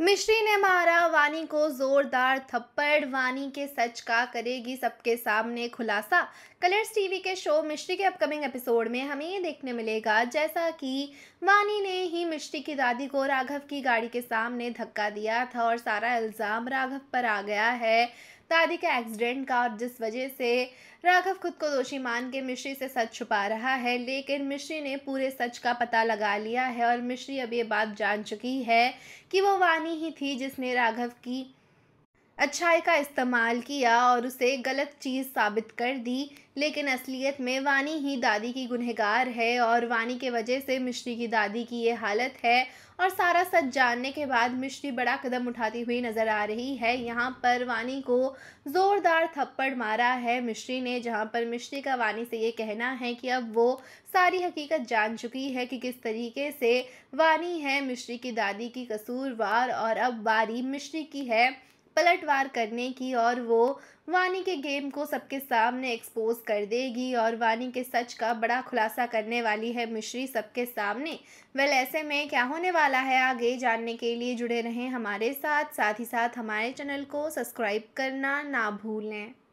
मिश्री ने मारा वानी को जोरदार थप्पड़ वानी के सच का करेगी सबके सामने खुलासा कलर्स टीवी के शो मिश्री के अपकमिंग एपिसोड में हमें ये देखने मिलेगा जैसा कि वानी ने ही मिश्री की दादी को राघव की गाड़ी के सामने धक्का दिया था और सारा इल्ज़ाम राघव पर आ गया है दादी के एक्सीडेंट का और जिस वजह से राघव खुद को दोषी मान के मिश्री से सच छुपा रहा है लेकिन मिश्री ने पूरे सच का पता लगा लिया है और मिश्री अब ये बात जान चुकी है कि वो वानी ही थी जिसने राघव की अच्छाई का इस्तेमाल किया और उसे गलत चीज़ साबित कर दी लेकिन असलियत में वानी ही दादी की गुनहगार है और वानी के वजह से मिश्री की दादी की ये हालत है और सारा सच जानने के बाद मिश्री बड़ा कदम उठाती हुई नज़र आ रही है यहाँ पर वानी को ज़ोरदार थप्पड़ मारा है मिश्री ने जहाँ पर मिश्री का वानी से ये कहना है कि अब वो सारी हकीकत जान चुकी है कि किस तरीके से वानी है मिश्री की दादी की कसूरवार और अब वारी मिश्री की है पलटवार करने की और वो वानी के गेम को सबके सामने एक्सपोज कर देगी और वानी के सच का बड़ा खुलासा करने वाली है मिश्री सबके सामने वेल ऐसे में क्या होने वाला है आगे जानने के लिए जुड़े रहें हमारे साथ साथ ही साथ हमारे चैनल को सब्सक्राइब करना ना भूलें